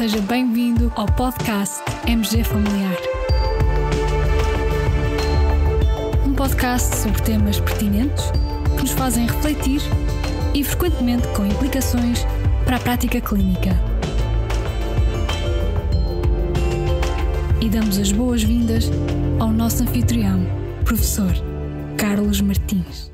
seja bem-vindo ao podcast MG Familiar. Um podcast sobre temas pertinentes que nos fazem refletir e, frequentemente, com implicações para a prática clínica. E damos as boas-vindas ao nosso anfitrião, professor Carlos Martins.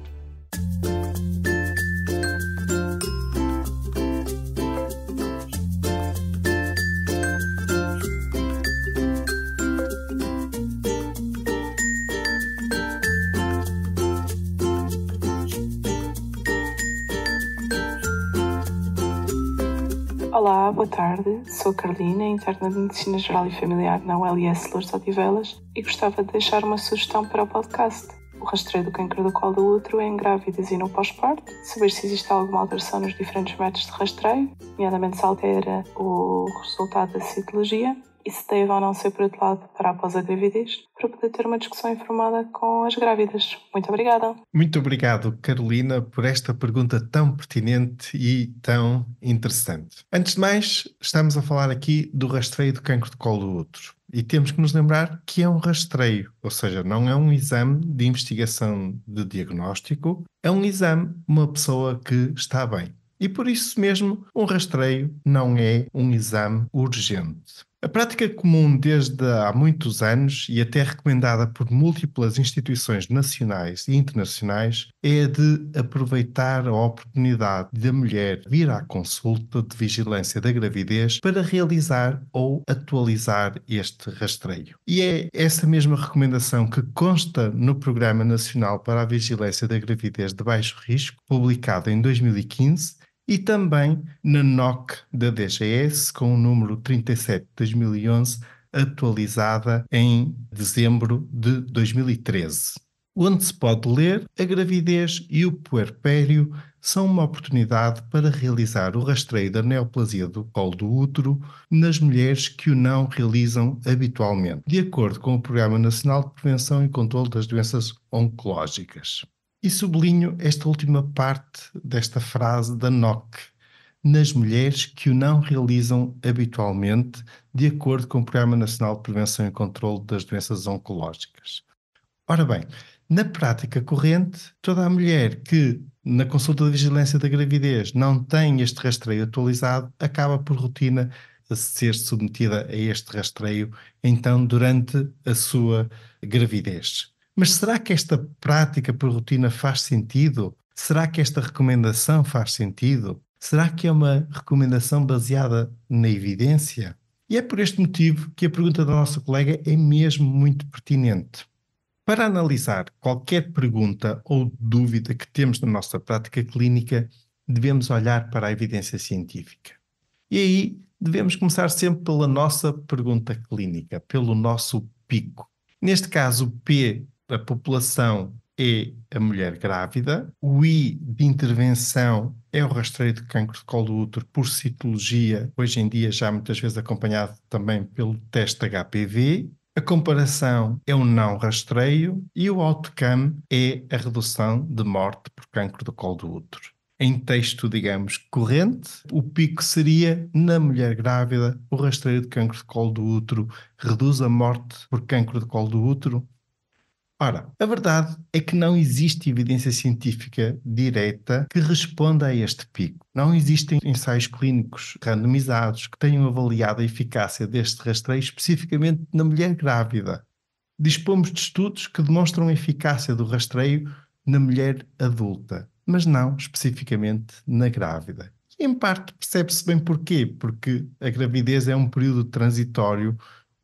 Olá, boa tarde. Sou Carolina, interna de Medicina Geral e Familiar na ULS Lourdes Odivelas e gostava de deixar uma sugestão para o podcast. O rastreio do câncer do colo do útero é em grávidas e no pós-parto, saber se existe alguma alteração nos diferentes métodos de rastreio, nomeadamente se altera o resultado da citologia, e se teve ou não seu lado para após a gravidez, para poder ter uma discussão informada com as grávidas. Muito obrigada. Muito obrigado, Carolina, por esta pergunta tão pertinente e tão interessante. Antes de mais, estamos a falar aqui do rastreio do cancro de colo do útero. E temos que nos lembrar que é um rastreio, ou seja, não é um exame de investigação de diagnóstico, é um exame, uma pessoa que está bem. E por isso mesmo, um rastreio não é um exame urgente. A prática comum desde há muitos anos e até recomendada por múltiplas instituições nacionais e internacionais é a de aproveitar a oportunidade da mulher vir à consulta de vigilância da gravidez para realizar ou atualizar este rastreio. E é essa mesma recomendação que consta no Programa Nacional para a Vigilância da Gravidez de Baixo Risco, publicado em 2015 e também na NOC da DGS, com o número 37 de 2011, atualizada em dezembro de 2013, onde se pode ler a gravidez e o puerpério são uma oportunidade para realizar o rastreio da neoplasia do colo do útero nas mulheres que o não realizam habitualmente, de acordo com o Programa Nacional de Prevenção e Controlo das Doenças Oncológicas. E sublinho esta última parte desta frase da NOC, nas mulheres que o não realizam habitualmente, de acordo com o Programa Nacional de Prevenção e Controlo das Doenças Oncológicas. Ora bem, na prática corrente, toda a mulher que na consulta de vigilância da gravidez não tem este rastreio atualizado, acaba por rotina ser submetida a este rastreio, então, durante a sua gravidez. Mas será que esta prática por rotina faz sentido? Será que esta recomendação faz sentido? Será que é uma recomendação baseada na evidência? E é por este motivo que a pergunta da nossa colega é mesmo muito pertinente. Para analisar qualquer pergunta ou dúvida que temos na nossa prática clínica, devemos olhar para a evidência científica. E aí devemos começar sempre pela nossa pergunta clínica, pelo nosso pico. Neste caso, o P a população é a mulher grávida, o I de intervenção é o rastreio de cancro de colo do útero por citologia, hoje em dia já muitas vezes acompanhado também pelo teste HPV. A comparação é o um não rastreio e o outcome é a redução de morte por cancro do colo do útero. Em texto, digamos, corrente, o pico seria na mulher grávida, o rastreio de cancro de colo do útero reduz a morte por cancro de colo do útero Ora, a verdade é que não existe evidência científica direta que responda a este pico. Não existem ensaios clínicos randomizados que tenham avaliado a eficácia deste rastreio especificamente na mulher grávida. Dispomos de estudos que demonstram a eficácia do rastreio na mulher adulta, mas não especificamente na grávida. em parte percebe-se bem porquê, porque a gravidez é um período transitório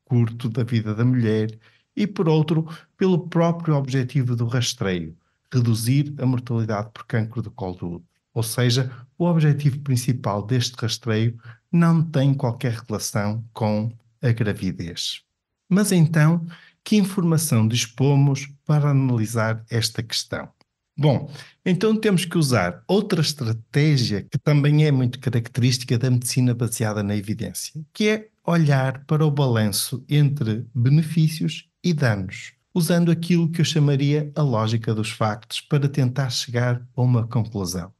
curto da vida da mulher e, por outro, pelo próprio objetivo do rastreio, reduzir a mortalidade por cancro do colo do útero. Ou seja, o objetivo principal deste rastreio não tem qualquer relação com a gravidez. Mas então, que informação dispomos para analisar esta questão? Bom, então temos que usar outra estratégia que também é muito característica da medicina baseada na evidência, que é olhar para o balanço entre benefícios e danos, usando aquilo que eu chamaria a lógica dos factos para tentar chegar a uma conclusão.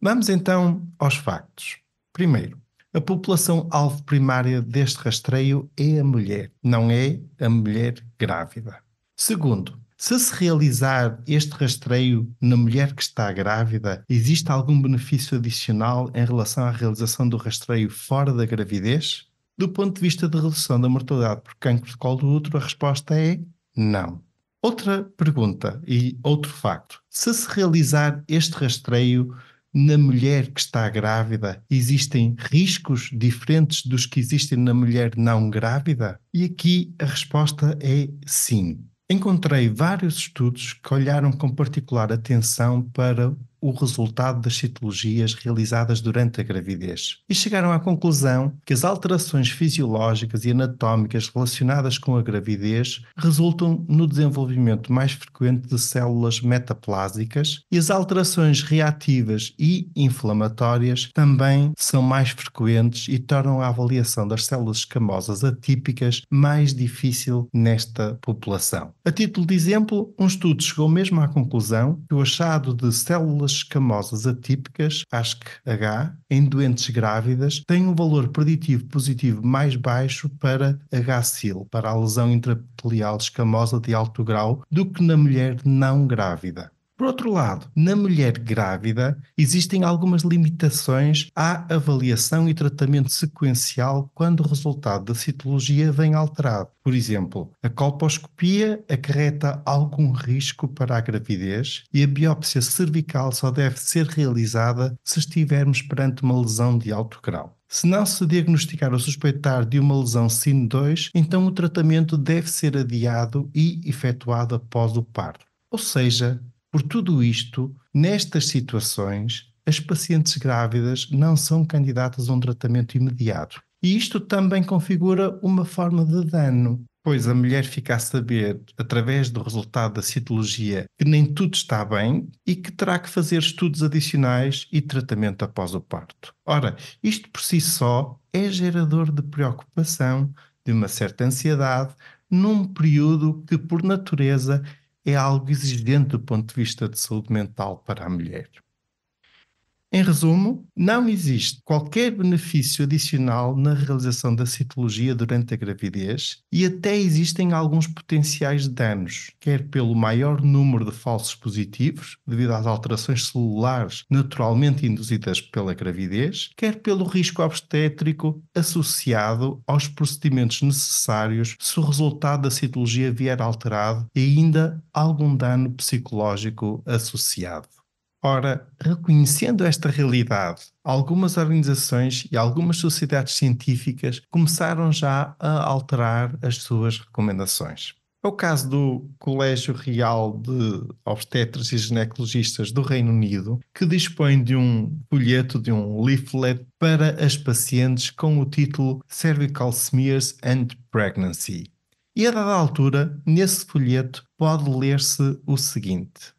Vamos então aos factos. Primeiro, a população alvo primária deste rastreio é a mulher, não é a mulher grávida. Segundo, se se realizar este rastreio na mulher que está grávida, existe algum benefício adicional em relação à realização do rastreio fora da gravidez? Do ponto de vista de redução da mortalidade por cancro de colo do útero, a resposta é não. Outra pergunta e outro facto: se se realizar este rastreio na mulher que está grávida, existem riscos diferentes dos que existem na mulher não grávida? E aqui a resposta é sim. Encontrei vários estudos que olharam com particular atenção para o resultado das citologias realizadas durante a gravidez e chegaram à conclusão que as alterações fisiológicas e anatómicas relacionadas com a gravidez resultam no desenvolvimento mais frequente de células metaplásicas e as alterações reativas e inflamatórias também são mais frequentes e tornam a avaliação das células escamosas atípicas mais difícil nesta população. A título de exemplo, um estudo chegou mesmo à conclusão que o achado de células células escamosas atípicas, ASCH, h em doentes grávidas, têm um valor preditivo positivo mais baixo para HSIL, para a lesão intrapelial escamosa de alto grau, do que na mulher não grávida. Por outro lado, na mulher grávida, existem algumas limitações à avaliação e tratamento sequencial quando o resultado da citologia vem alterado. Por exemplo, a colposcopia acarreta algum risco para a gravidez e a biópsia cervical só deve ser realizada se estivermos perante uma lesão de alto grau. Se não se diagnosticar ou suspeitar de uma lesão SIN2, então o tratamento deve ser adiado e efetuado após o parto. Ou seja, por tudo isto, nestas situações, as pacientes grávidas não são candidatas a um tratamento imediato. E isto também configura uma forma de dano, pois a mulher fica a saber, através do resultado da citologia, que nem tudo está bem e que terá que fazer estudos adicionais e tratamento após o parto. Ora, isto por si só é gerador de preocupação, de uma certa ansiedade, num período que, por natureza, é algo exigente do ponto de vista de saúde mental para a mulher. Em resumo, não existe qualquer benefício adicional na realização da citologia durante a gravidez e até existem alguns potenciais danos, quer pelo maior número de falsos positivos, devido às alterações celulares naturalmente induzidas pela gravidez, quer pelo risco obstétrico associado aos procedimentos necessários se o resultado da citologia vier alterado e ainda algum dano psicológico associado. Ora, reconhecendo esta realidade, algumas organizações e algumas sociedades científicas começaram já a alterar as suas recomendações. É o caso do Colégio Real de Obstetras e Ginecologistas do Reino Unido, que dispõe de um folheto, de um leaflet para as pacientes com o título Cervical Smears and Pregnancy. E a dada altura, nesse folheto, pode ler-se o seguinte: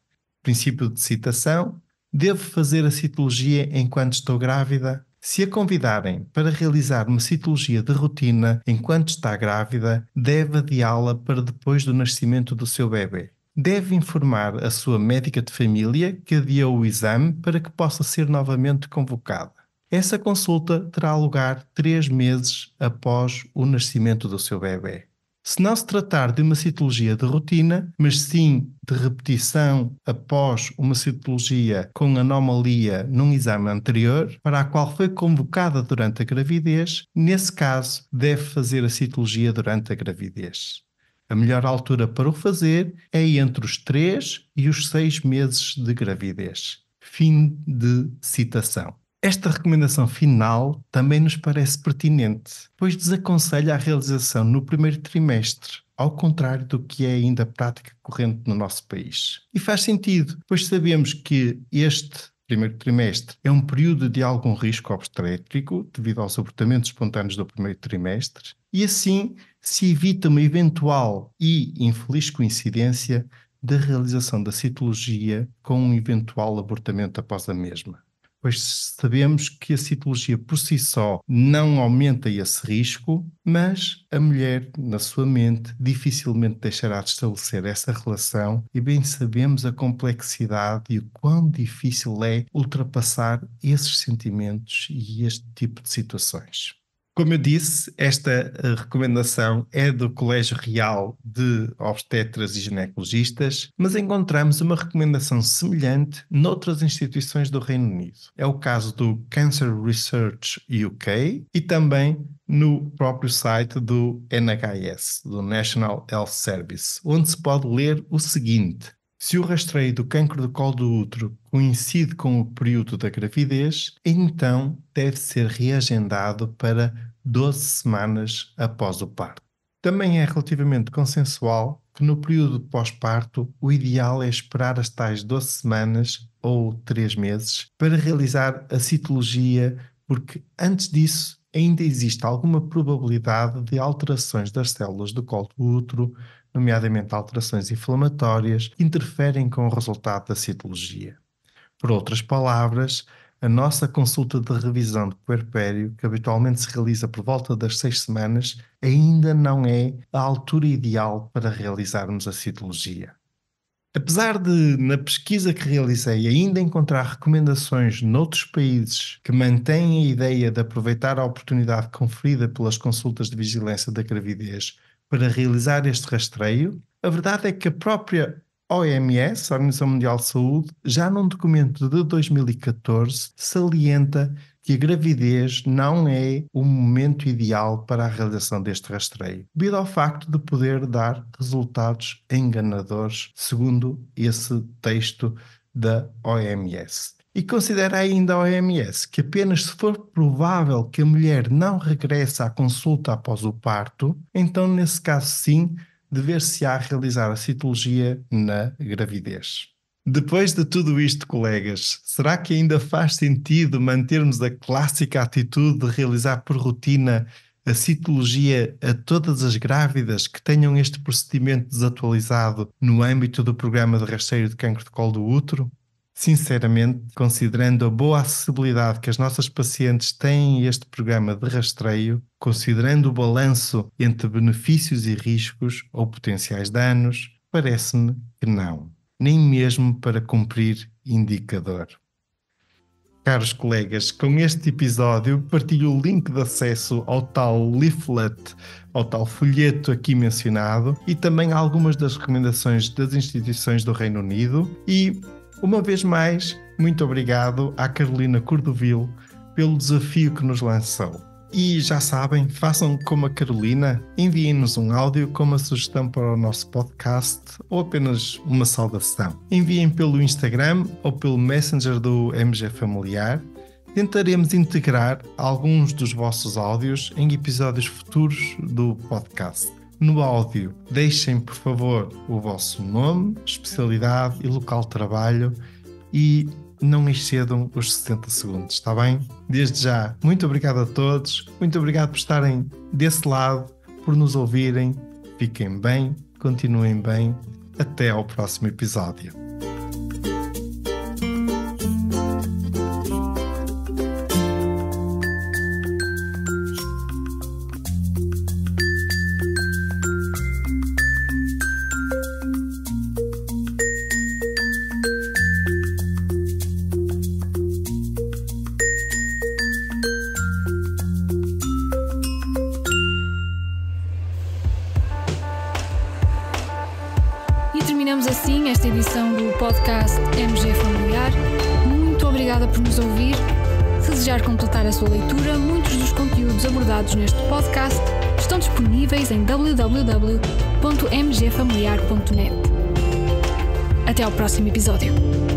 princípio de citação, devo fazer a citologia enquanto estou grávida? Se a convidarem para realizar uma citologia de rotina enquanto está grávida, deve adiá-la para depois do nascimento do seu bebê. Deve informar a sua médica de família que adiou o exame para que possa ser novamente convocada. Essa consulta terá lugar três meses após o nascimento do seu bebê. Se não se tratar de uma citologia de rotina, mas sim de repetição após uma citologia com anomalia num exame anterior, para a qual foi convocada durante a gravidez, nesse caso, deve fazer a citologia durante a gravidez. A melhor altura para o fazer é entre os 3 e os 6 meses de gravidez. Fim de citação. Esta recomendação final também nos parece pertinente, pois desaconselha a realização no primeiro trimestre, ao contrário do que é ainda prática corrente no nosso país. E faz sentido, pois sabemos que este primeiro trimestre é um período de algum risco obstétrico devido aos abortamentos espontâneos do primeiro trimestre, e assim se evita uma eventual e infeliz coincidência da realização da citologia com um eventual abortamento após a mesma pois sabemos que a citologia por si só não aumenta esse risco, mas a mulher, na sua mente, dificilmente deixará de estabelecer essa relação e bem sabemos a complexidade e o quão difícil é ultrapassar esses sentimentos e este tipo de situações. Como eu disse, esta eh, recomendação é do Colégio Real de Obstetras e Ginecologistas, mas encontramos uma recomendação semelhante noutras instituições do Reino Unido. É o caso do Cancer Research UK e também no próprio site do NHS, do National Health Service, onde se pode ler o seguinte: se o rastreio do cancro do colo do útero coincide com o período da gravidez, então deve ser reagendado para 12 semanas após o parto. Também é relativamente consensual que no período pós-parto o ideal é esperar as tais 12 semanas ou 3 meses para realizar a citologia, porque antes disso ainda existe alguma probabilidade de alterações das células do colo do útero, nomeadamente alterações inflamatórias, que interferem com o resultado da citologia. Por outras palavras, a nossa consulta de revisão de puerpério, que habitualmente se realiza por volta das seis semanas, ainda não é a altura ideal para realizarmos a citologia. Apesar de, na pesquisa que realizei, ainda encontrar recomendações noutros países que mantêm a ideia de aproveitar a oportunidade conferida pelas consultas de vigilância da gravidez para realizar este rastreio, a verdade é que a própria OMS, a Organização Mundial de Saúde, já num documento de 2014, salienta que a gravidez não é o momento ideal para a realização deste rastreio, devido ao facto de poder dar resultados enganadores, segundo esse texto da OMS. E considera ainda a OMS que apenas se for provável que a mulher não regresse à consulta após o parto, então nesse caso sim dever-se-á realizar a citologia na gravidez. Depois de tudo isto, colegas, será que ainda faz sentido mantermos a clássica atitude de realizar por rotina a citologia a todas as grávidas que tenham este procedimento desatualizado no âmbito do programa de rastreio de cancro de colo do útero? Sinceramente, considerando a boa acessibilidade que as nossas pacientes têm a este programa de rastreio, considerando o balanço entre benefícios e riscos ou potenciais danos, parece-me que não, nem mesmo para cumprir indicador. Caros colegas, com este episódio partilho o link de acesso ao tal leaflet, ao tal folheto aqui mencionado e também algumas das recomendações das instituições do Reino Unido e uma vez mais, muito obrigado à Carolina Cordovil pelo desafio que nos lançou. E já sabem, façam como a Carolina, enviem-nos um áudio com uma sugestão para o nosso podcast ou apenas uma saudação. Enviem pelo Instagram ou pelo Messenger do MG Familiar. Tentaremos integrar alguns dos vossos áudios em episódios futuros do podcast. No áudio, deixem por favor o vosso nome, especialidade e local de trabalho e não excedam os 60 segundos, está bem? Desde já, muito obrigado a todos, muito obrigado por estarem desse lado, por nos ouvirem. Fiquem bem, continuem bem. Até ao próximo episódio. terminamos assim esta edição do podcast MG Familiar. Muito obrigada por nos ouvir. Se desejar completar a sua leitura, muitos dos conteúdos abordados neste podcast estão disponíveis em www.mgfamiliar.net. Até ao próximo episódio.